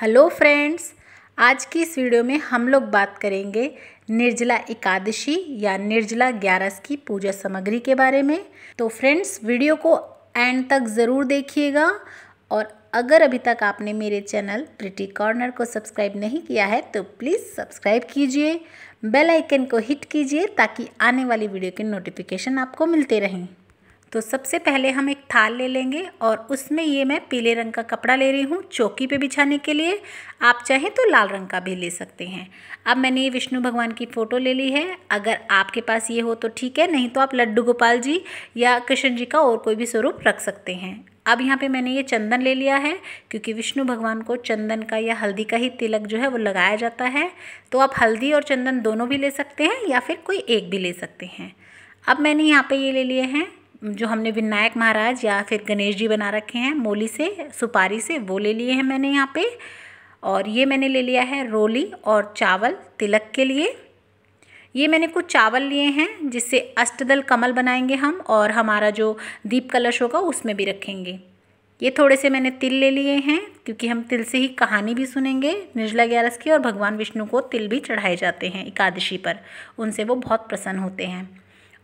hello friends आज की इस वीडियो में हम लोग बात करेंगे निर्जला एकादशी या निर्जला ग्यारस की पूजा सामग्री के बारे में तो फ्रेंड्स वीडियो को एंड तक ज़रूर देखिएगा और अगर अभी तक आपने मेरे चैनल प्रिटी कॉर्नर को सब्सक्राइब नहीं किया है तो प्लीज़ सब्सक्राइब कीजिए बेल आइकन को हिट कीजिए ताकि आने वाली वीडियो के नोटिफिकेशन आपको मिलते रहें तो सबसे पहले हम एक थाल ले लेंगे और उसमें ये मैं पीले रंग का कपड़ा ले रही हूँ चौकी पे बिछाने के लिए आप चाहें तो लाल रंग का भी ले सकते हैं अब मैंने ये विष्णु भगवान की फ़ोटो ले ली है अगर आपके पास ये हो तो ठीक है नहीं तो आप लड्डू गोपाल जी या कृष्ण जी का और कोई भी स्वरूप रख सकते हैं अब यहाँ पे मैंने ये चंदन ले लिया है क्योंकि विष्णु भगवान को चंदन का या हल्दी का ही तिलक जो है वो लगाया जाता है तो आप हल्दी और चंदन दोनों भी ले सकते हैं या फिर कोई एक भी ले सकते हैं अब मैंने यहाँ पे ये ले लिए हैं जो हमने विनायक महाराज या फिर गणेश जी बना रखे हैं मोली से सुपारी से वो ले लिए हैं मैंने यहाँ पे और ये मैंने ले लिया है रोली और चावल तिलक के लिए ये मैंने कुछ चावल लिए हैं जिससे अष्टदल कमल बनाएंगे हम और हमारा जो दीप कलश होगा उसमें भी रखेंगे ये थोड़े से मैंने तिल ले लिए हैं क्योंकि हम तिल से ही कहानी भी सुनेंगे निर्जला ग्यारस की और भगवान विष्णु को तिल भी चढ़ाए जाते हैं एकादशी पर उनसे वो बहुत प्रसन्न होते हैं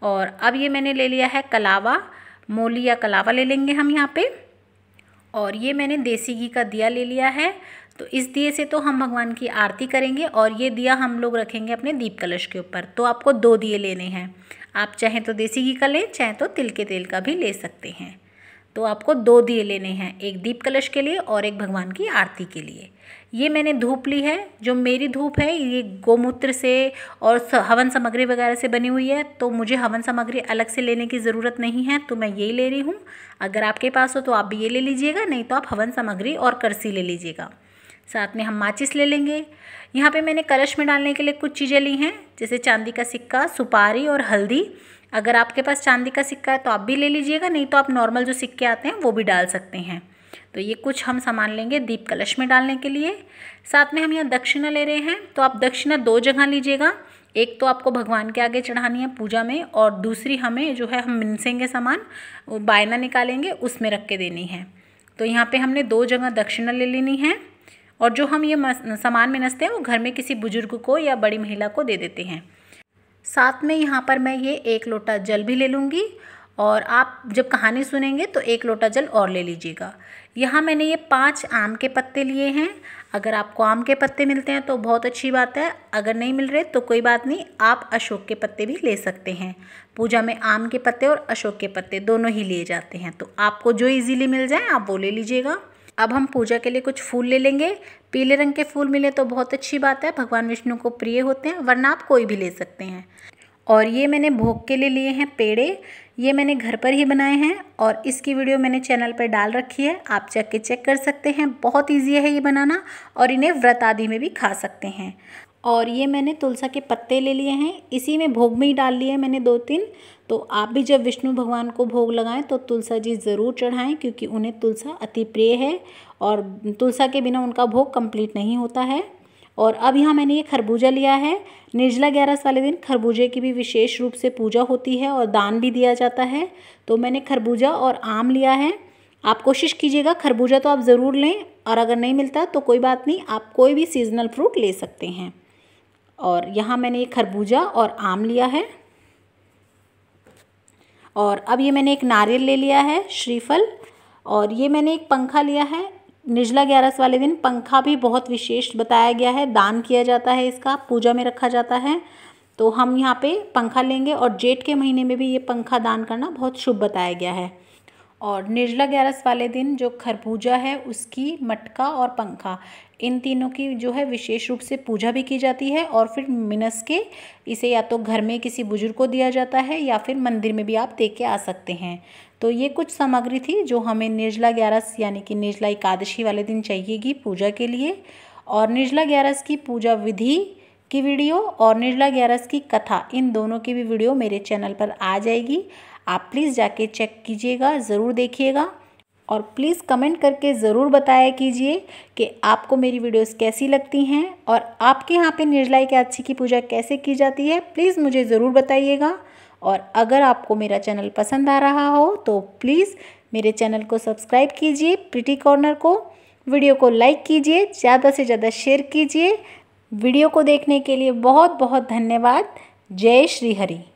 और अब ये मैंने ले लिया है कलावा मोली या कलावा ले लेंगे हम यहाँ पे और ये मैंने देसी घी का दिया ले लिया है तो इस दिए से तो हम भगवान की आरती करेंगे और ये दिया हम लोग रखेंगे अपने दीप कलश के ऊपर तो आपको दो दिए लेने हैं आप चाहे तो देसी घी का लें चाहे तो तिल के तेल का भी ले सकते हैं तो आपको दो दिए लेने हैं एक दीप कलश के लिए और एक भगवान की आरती के लिए ये मैंने धूप ली है जो मेरी धूप है ये गोमूत्र से और हवन सामग्री वगैरह से बनी हुई है तो मुझे हवन सामग्री अलग से लेने की ज़रूरत नहीं है तो मैं यही ले रही हूँ अगर आपके पास हो तो आप भी ये ले लीजिएगा नहीं तो आप हवन सामग्री और करसी ले लीजिएगा साथ में हम माचिस ले लेंगे यहाँ पे मैंने कलश में डालने के लिए कुछ चीज़ें ली हैं जैसे चांदी का सिक्का सुपारी और हल्दी अगर आपके पास चांदी का सिक्का है तो आप भी ले लीजिएगा नहीं तो आप नॉर्मल जो सिक्के आते हैं वो भी डाल सकते हैं तो ये कुछ हम सामान लेंगे दीप कलश में डालने के लिए साथ में हम यहाँ दक्षिणा ले रहे हैं तो आप दक्षिणा दो जगह लीजिएगा एक तो आपको भगवान के आगे चढ़ानी है पूजा में और दूसरी हमें जो है हम मिनसेंगे सामान बायना निकालेंगे उसमें रख के देनी है तो यहाँ पे हमने दो जगह दक्षिणा ले लेनी है और जो हम ये सामान में हैं वो घर में किसी बुजुर्ग को या बड़ी महिला को दे देते हैं साथ में यहाँ पर मैं ये एक लोटा जल भी ले लूँगी और आप जब कहानी सुनेंगे तो एक लोटा जल और ले लीजिएगा यहाँ मैंने ये पांच आम के पत्ते लिए हैं अगर आपको आम के पत्ते मिलते हैं तो बहुत अच्छी बात है अगर नहीं मिल रहे तो कोई बात नहीं आप अशोक के पत्ते भी ले सकते हैं पूजा में आम के पत्ते और अशोक के पत्ते दोनों ही लिए जाते हैं तो आपको जो ईजीली मिल जाए आप वो ले लीजिएगा अब हम पूजा के लिए कुछ फूल ले लेंगे पीले रंग के फूल मिले तो बहुत अच्छी बात है भगवान विष्णु को प्रिय होते हैं वरना आप कोई भी ले सकते हैं और ये मैंने भोग के लिए लिए हैं पेड़े ये मैंने घर पर ही बनाए हैं और इसकी वीडियो मैंने चैनल पर डाल रखी है आप चेक के चेक कर सकते हैं बहुत ईजी है ये बनाना और इन्हें व्रत आदि में भी खा सकते हैं और ये मैंने तुलसा के पत्ते ले लिए हैं इसी में भोग में ही डाल लिए मैंने दो तीन तो आप भी जब विष्णु भगवान को भोग लगाएं तो तुलसा जी ज़रूर चढ़ाएं क्योंकि उन्हें तुलसा अति प्रिय है और तुलसा के बिना उनका भोग कंप्लीट नहीं होता है और अब यहाँ मैंने ये खरबूजा लिया है निर्जला ग्यारस वाले दिन खरबूजे की भी विशेष रूप से पूजा होती है और दान भी दिया जाता है तो मैंने खरबूजा और आम लिया है आप कोशिश कीजिएगा खरबूजा तो आप ज़रूर लें और अगर नहीं मिलता तो कोई बात नहीं आप कोई भी सीजनल फ्रूट ले सकते हैं और यहाँ मैंने ये खरबूजा और आम लिया है और अब ये मैंने एक नारियल ले लिया है श्रीफल और ये मैंने एक पंखा लिया है निजला ग्यारस वाले दिन पंखा भी बहुत विशेष बताया गया है दान किया जाता है इसका पूजा में रखा जाता है तो हम यहाँ पे पंखा लेंगे और जेठ के महीने में भी ये पंखा दान करना बहुत शुभ बताया गया है और निर्जला ग्यारस वाले दिन जो खरबूजा है उसकी मटका और पंखा इन तीनों की जो है विशेष रूप से पूजा भी की जाती है और फिर मिनस के इसे या तो घर में किसी बुजुर्ग को दिया जाता है या फिर मंदिर में भी आप दे के आ सकते हैं तो ये कुछ सामग्री थी जो हमें निर्जला ग्यारस यानी कि निर्जला एकादशी वाले दिन चाहिएगी पूजा के लिए और निर्जला ग्यारस की पूजा विधि की वीडियो और निर्जला ग्यारस की कथा इन दोनों की भी वीडियो मेरे चैनल पर आ जाएगी आप प्लीज़ जाके चेक कीजिएगा ज़रूर देखिएगा और प्लीज़ कमेंट करके ज़रूर बताया कीजिए कि आपको मेरी वीडियोस कैसी लगती हैं और आपके यहाँ पे निर्जलाई के अच्छी की पूजा कैसे की जाती है प्लीज़ मुझे ज़रूर बताइएगा और अगर आपको मेरा चैनल पसंद आ रहा हो तो प्लीज़ मेरे चैनल को सब्सक्राइब कीजिए प्रिटी कॉर्नर को वीडियो को लाइक कीजिए ज़्यादा से ज़्यादा शेयर कीजिए वीडियो को देखने के लिए बहुत बहुत धन्यवाद जय श्री हरी